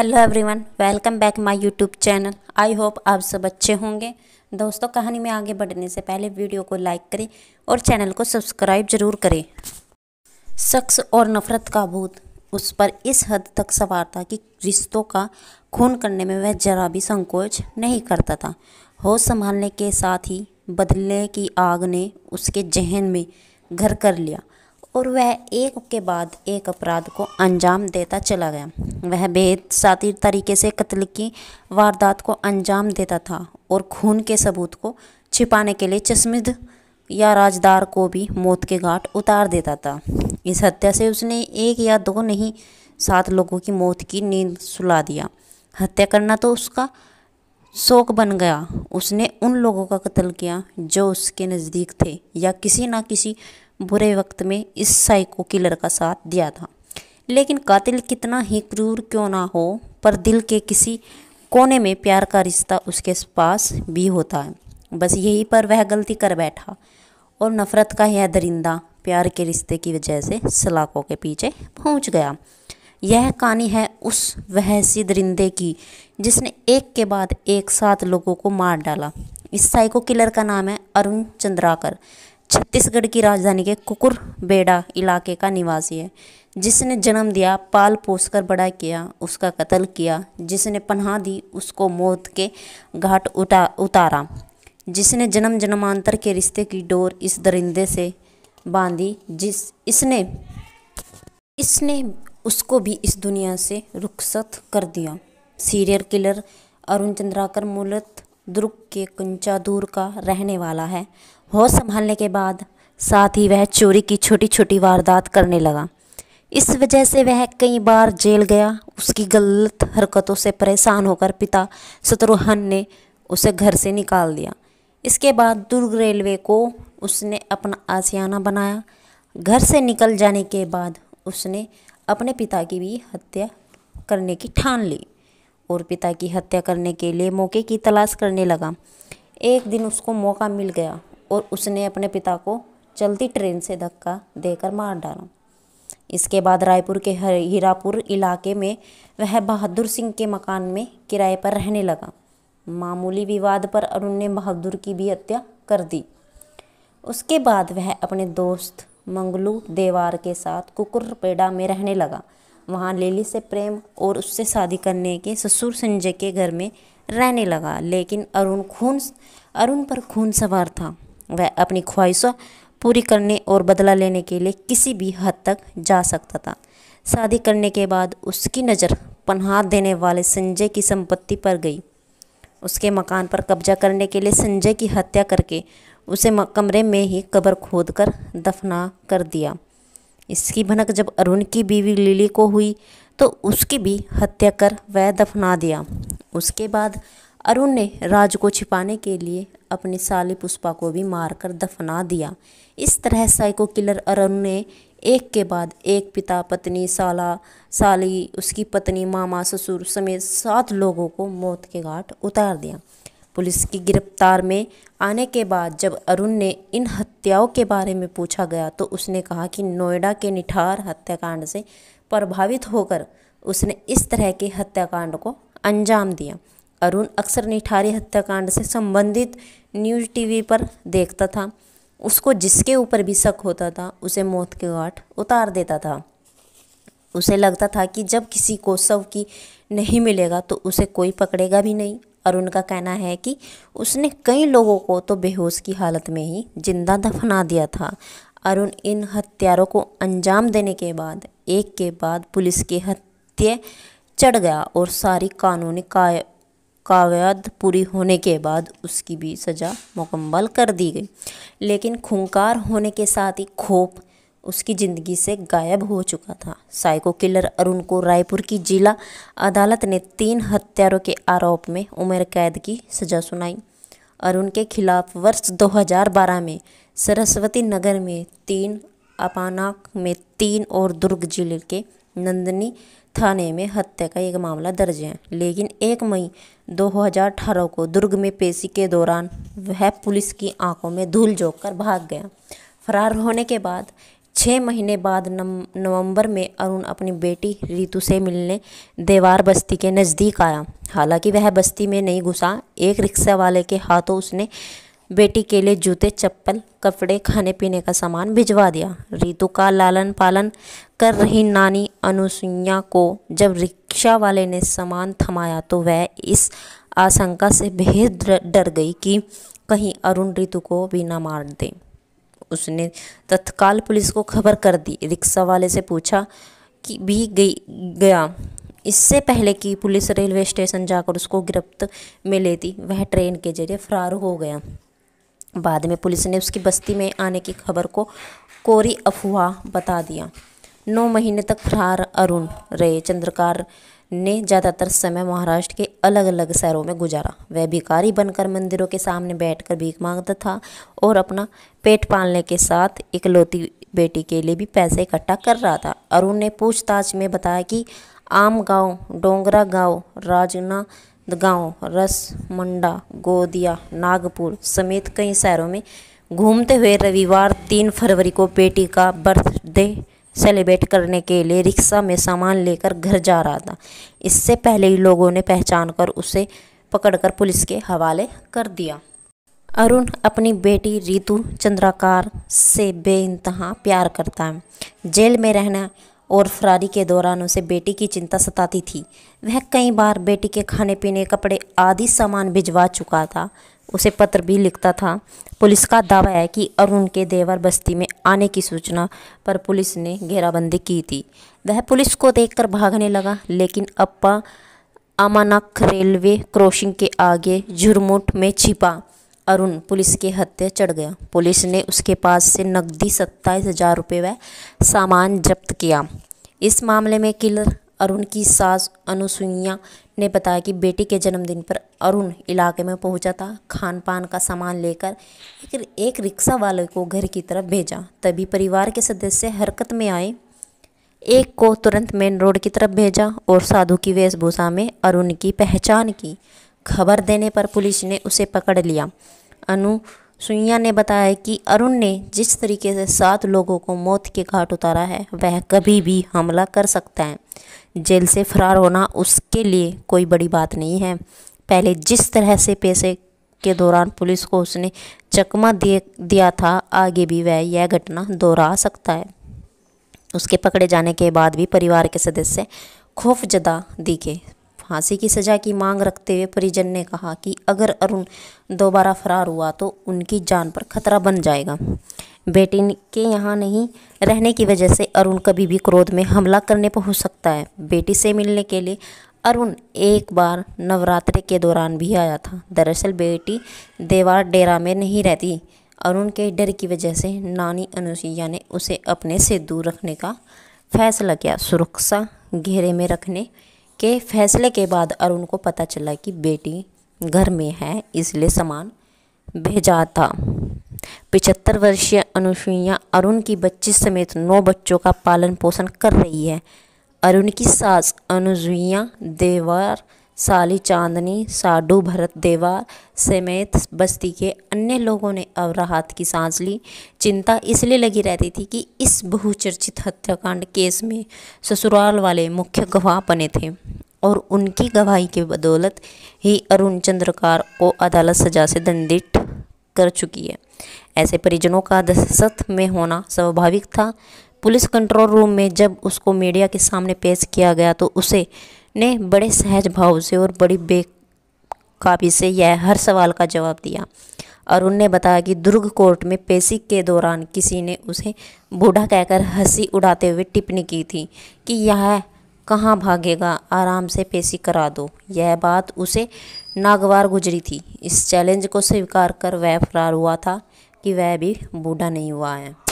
hello everyone welcome back my YouTube channel I hope आप सब अच्छे होंगे दोस्तों कहानी में आगे बढ़ने से पहले वीडियो को लाइक करें और चैनल को सब्सक्राइब जरूर करें शख्स और नफ़रत का भूत उस पर इस हद तक सवार था कि रिश्तों का खून करने में वह जरा भी संकोच नहीं करता था होश संभालने के साथ ही बदले की आग ने उसके जहन में घर कर लिया और वह एक के बाद एक अपराध को अंजाम देता चला गया वह बेहद सातिर तरीके से कत्ल की वारदात को अंजाम देता था और खून के सबूत को छिपाने के लिए चश्मिद या राजदार को भी मौत के घाट उतार देता था इस हत्या से उसने एक या दो नहीं सात लोगों की मौत की नींद सुला दिया हत्या करना तो उसका शौक बन गया उसने उन लोगों का कत्ल किया जो उसके नज़दीक थे या किसी ना किसी बुरे वक्त में इस साइको किलर का साथ दिया था लेकिन कातिल कितना ही क्रूर क्यों ना हो पर दिल के किसी कोने में प्यार का रिश्ता उसके पास भी होता है बस यही पर वह गलती कर बैठा और नफ़रत का यह दरिंदा प्यार के रिश्ते की वजह से सलाखों के पीछे पहुंच गया यह कहानी है उस वह सी दरिंदे की जिसने एक के बाद एक साथ लोगों को मार डाला इस साइको किलर का नाम है अरुण चंद्राकर छत्तीसगढ़ की राजधानी के कुकुर बेड़ा इलाके का निवासी है जिसने जन्म दिया पाल पोस कर बड़ा किया उसका कत्ल किया जिसने पन्हा दी उसको मौत के घाट उठा उतारा जिसने जन्म जन्मांतर के रिश्ते की डोर इस दरिंदे से बांधी जिस इसने इसने उसको भी इस दुनिया से रुखसत कर दिया सीरियल किलर अरुण चंद्राकर मूलत दुर्ग के कुंचादूर का रहने वाला है होश संभालने के बाद साथ ही वह चोरी की छोटी छोटी वारदात करने लगा इस वजह से वह कई बार जेल गया उसकी गलत हरकतों से परेशान होकर पिता शत्रुहन ने उसे घर से निकाल दिया इसके बाद दुर्ग रेलवे को उसने अपना आसियाना बनाया घर से निकल जाने के बाद उसने अपने पिता की भी हत्या करने की ठान ली और पिता की हत्या करने के लिए मौके की तलाश करने लगा एक दिन उसको मौका मिल गया और उसने अपने पिता को चलती ट्रेन से धक्का देकर मार डाला इसके बाद रायपुर के हीरापुर इलाके में वह बहादुर सिंह के मकान में किराए पर रहने लगा मामूली विवाद पर अरुण ने बहादुर की भी हत्या कर दी उसके बाद वह अपने दोस्त मंगलू देवार के साथ कुकुरपेड़ा में रहने लगा वहाँ लेली से प्रेम और उससे शादी करने के ससुर संजय के घर में रहने लगा लेकिन अरुण खून अरुण पर खून सवार था वह अपनी ख्वाहिशों पूरी करने और बदला लेने के लिए किसी भी हद तक जा सकता था शादी करने के बाद उसकी नज़र पन्हा देने वाले संजय की संपत्ति पर गई उसके मकान पर कब्जा करने के लिए संजय की हत्या करके उसे कमरे में ही कब्र खोद कर दफना कर दिया इसकी भनक जब अरुण की बीवी लिली को हुई तो उसकी भी हत्या कर वह दफना दिया उसके बाद अरुण ने राज को छिपाने के लिए अपनी साली पुष्पा को भी मारकर दफना दिया इस तरह साइको किलर अरुण ने एक के बाद एक पिता पत्नी साला साली उसकी पत्नी मामा ससुर समेत सात लोगों को मौत के घाट उतार दिया पुलिस की गिरफ्तार में आने के बाद जब अरुण ने इन हत्याओं के बारे में पूछा गया तो उसने कहा कि नोएडा के निठार हत्याकांड से प्रभावित होकर उसने इस तरह के हत्याकांड को अंजाम दिया अरुण अक्सर निठारी हत्याकांड से संबंधित न्यूज़ टीवी पर देखता था उसको जिसके ऊपर भी शक होता था उसे मौत के घाट उतार देता था उसे लगता था कि जब किसी को शव की नहीं मिलेगा तो उसे कोई पकड़ेगा भी नहीं अरुण का कहना है कि उसने कई लोगों को तो बेहोश की हालत में ही जिंदा दफना दिया था अरुण इन हत्यारों को अंजाम देने के बाद एक के बाद पुलिस के हत्या चढ़ गया और सारी कानूनी काय पूरी होने के बाद उसकी भी सज़ा मुकम्मल कर दी गई लेकिन खुंकार होने के साथ ही खोप उसकी ज़िंदगी से गायब हो चुका था साइको किलर अरुण को रायपुर की जिला अदालत ने तीन हत्यारों के आरोप में उम्र कैद की सज़ा सुनाई अरुण के खिलाफ वर्ष 2012 में सरस्वती नगर में तीन अपानाक में तीन और दुर्ग जिले के नंदनी थाने में हत्या का एक मामला दर्ज है लेकिन एक मई 2018 को दुर्ग में पेशी के दौरान वह पुलिस की आंखों में धूल झोंक कर भाग गया फरार होने के बाद छः महीने बाद नवंबर में अरुण अपनी बेटी रितु से मिलने देवार बस्ती के नज़दीक आया हालांकि वह बस्ती में नहीं घुसा एक रिक्शा वाले के हाथों उसने बेटी के लिए जूते चप्पल कपड़े खाने पीने का सामान भिजवा दिया रितु का लालन पालन कर रही नानी अनुसुईया को जब रिक्शा वाले ने सामान थमाया तो वह इस आशंका से बेहद डर गई कि कहीं अरुण ऋतु को भी ना मार दें उसने तत्काल पुलिस को खबर कर दी रिक्शा वाले से पूछा कि भी गई गया इससे पहले कि पुलिस रेलवे स्टेशन जाकर उसको गिरफ्त में लेती वह ट्रेन के जरिए फरार हो गया बाद में पुलिस ने उसकी बस्ती में आने की खबर को कोरी अफवाह बता दिया नौ महीने तक फरार अरुण रहे चंद्रकार ने ज़्यादातर समय महाराष्ट्र के अलग अलग शहरों में गुजारा वह भिकारी बनकर मंदिरों के सामने बैठकर भीख मांगता था और अपना पेट पालने के साथ इकलौती बेटी के लिए भी पैसे इकट्ठा कर रहा था अरुण ने पूछताछ में बताया कि आम गांव डोंगरा गांव राजना गांव रसमंडा गोदिया नागपुर समेत कई शहरों में घूमते हुए रविवार तीन फरवरी को बेटी का बर्थडे सेलिब्रेट करने के लिए रिक्शा में सामान लेकर घर जा रहा था इससे पहले ही लोगों ने पहचान कर उसे पकड़कर पुलिस के हवाले कर दिया अरुण अपनी बेटी रितु चंद्राकार से बेानतहा प्यार करता है जेल में रहना और फरारी के दौरान उसे बेटी की चिंता सताती थी वह कई बार बेटी के खाने पीने कपड़े आदि सामान भिजवा चुका था उसे पत्र भी लिखता था पुलिस का दावा है कि अरुण के देवर बस्ती में आने की सूचना पर पुलिस ने घेराबंदी की थी वह पुलिस को देखकर भागने लगा लेकिन अप्पा अमानक रेलवे क्रॉसिंग के आगे झुरमुट में छिपा अरुण पुलिस के हत्या चढ़ गया पुलिस ने उसके पास से नकदी सत्ताईस हज़ार रुपये व सामान जब्त किया इस मामले में किलर अरुण की सास अनुसुईया ने बताया कि बेटी के जन्मदिन पर अरुण इलाके में पहुंचा था खान पान का सामान लेकर एक, एक रिक्शा वाले को घर की तरफ भेजा तभी परिवार के सदस्य हरकत में आए एक को तुरंत मेन रोड की तरफ भेजा और साधु की वेशभूषा में अरुण की पहचान की खबर देने पर पुलिस ने उसे पकड़ लिया अनु सुइया ने बताया कि अरुण ने जिस तरीके से सात लोगों को मौत के घाट उतारा है वह कभी भी हमला कर सकता है जेल से फरार होना उसके लिए कोई बड़ी बात नहीं है पहले जिस तरह से पैसे के दौरान पुलिस को उसने चकमा दे दिया था आगे भी वह यह घटना दोहरा सकता है उसके पकड़े जाने के बाद भी परिवार के सदस्य खौफजदा दिखे फांसी की सज़ा की मांग रखते हुए परिजन ने कहा कि अगर अरुण दोबारा फरार हुआ तो उनकी जान पर खतरा बन जाएगा बेटी के यहाँ नहीं रहने की वजह से अरुण कभी भी क्रोध में हमला करने पहुँच सकता है बेटी से मिलने के लिए अरुण एक बार नवरात्रि के दौरान भी आया था दरअसल बेटी देवार डेरा में नहीं रहती अरुण के डर की वजह से नानी अनुसुईया ने उसे अपने से दूर रखने का फैसला किया सुरक्षा घेरे में रखने के फैसले के बाद अरुण को पता चला कि बेटी घर में है इसलिए सामान भेजा था पिछहत्तर वर्षीय अनुसुईया अरुण की बच्ची समेत नौ बच्चों का पालन पोषण कर रही है अरुण की सास अनुसुईया देवार साली चांदनी साडू भरत देवा समेत बस्ती के अन्य लोगों ने अब राहत की सांस ली चिंता इसलिए लगी रहती थी कि इस बहुचर्चित हत्याकांड केस में ससुराल वाले मुख्य गवाह बने थे और उनकी गवाही के बदौलत ही अरुण चंद्रकार को अदालत सजा से दंडित कर चुकी है ऐसे परिजनों का दहशत में होना स्वाभाविक था पुलिस कंट्रोल रूम में जब उसको मीडिया के सामने पेश किया गया तो उसे ने बड़े सहज भाव से और बड़ी बेकाबी से यह हर सवाल का जवाब दिया अरुण ने बताया कि दुर्ग कोर्ट में पेशी के दौरान किसी ने उसे बूढ़ा कहकर हंसी उड़ाते हुए टिप्पणी की थी कि यह कहाँ भागेगा आराम से पेशी करा दो यह बात उसे नागवार गुजरी थी इस चैलेंज को स्वीकार कर वह फरार हुआ था कि वह भी बूढ़ा नहीं हुआ है